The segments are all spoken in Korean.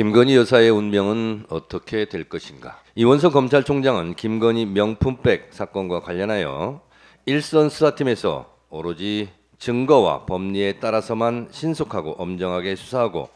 김건희 여사의 운명은 어떻게 될 것인가? 이원석 검찰총장은 김건희 명품백 사건과 관련하여 일선 수사팀에서 오로지 증거와 법리에 따라서만 신속하고 엄정하게 수사하고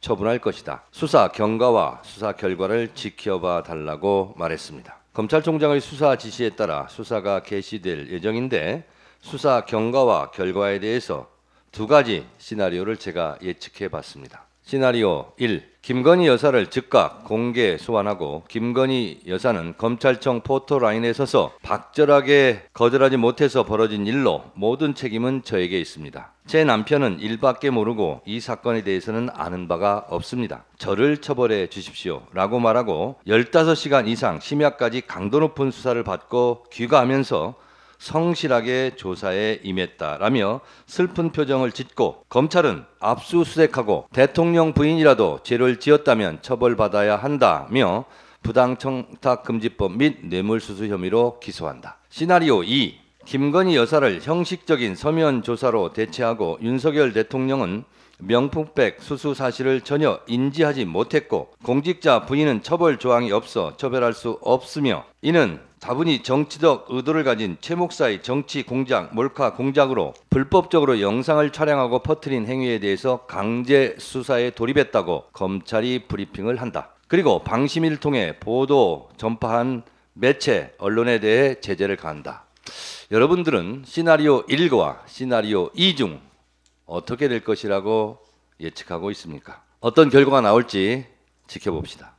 처분할 것이다. 수사 경과와 수사 결과를 지켜봐 달라고 말했습니다. 검찰총장의 수사 지시에 따라 수사가 개시될 예정인데 수사 경과와 결과에 대해서 두 가지 시나리오를 제가 예측해 봤습니다. 시나리오 1. 김건희 여사를 즉각 공개 소환하고 김건희 여사는 검찰청 포토라인에 서서 박절하게 거절하지 못해서 벌어진 일로 모든 책임은 저에게 있습니다. 제 남편은 일밖에 모르고 이 사건에 대해서는 아는 바가 없습니다. 저를 처벌해 주십시오. 라고 말하고 15시간 이상 심야까지 강도 높은 수사를 받고 귀가하면서 성실하게 조사에 임했다라며 슬픈 표정을 짓고 검찰은 압수수색하고 대통령 부인이라도 죄를 지었다면 처벌받아야 한다며 부당청탁금지법 및 뇌물수수 혐의로 기소한다. 시나리오 2. 김건희 여사를 형식적인 서면 조사로 대체하고 윤석열 대통령은 명품백 수수 사실을 전혀 인지하지 못했고 공직자 부인은 처벌 조항이 없어 처벌할 수 없으며 이는 다분히 정치적 의도를 가진 최 목사의 정치 공작, 몰카 공작으로 불법적으로 영상을 촬영하고 퍼뜨린 행위에 대해서 강제 수사에 돌입했다고 검찰이 브리핑을 한다. 그리고 방심일 통해 보도 전파한 매체, 언론에 대해 제재를 가한다. 여러분들은 시나리오 1과 시나리오 2 중 어떻게 될 것이라고 예측하고 있습니까? 어떤 결과가 나올지 지켜봅시다.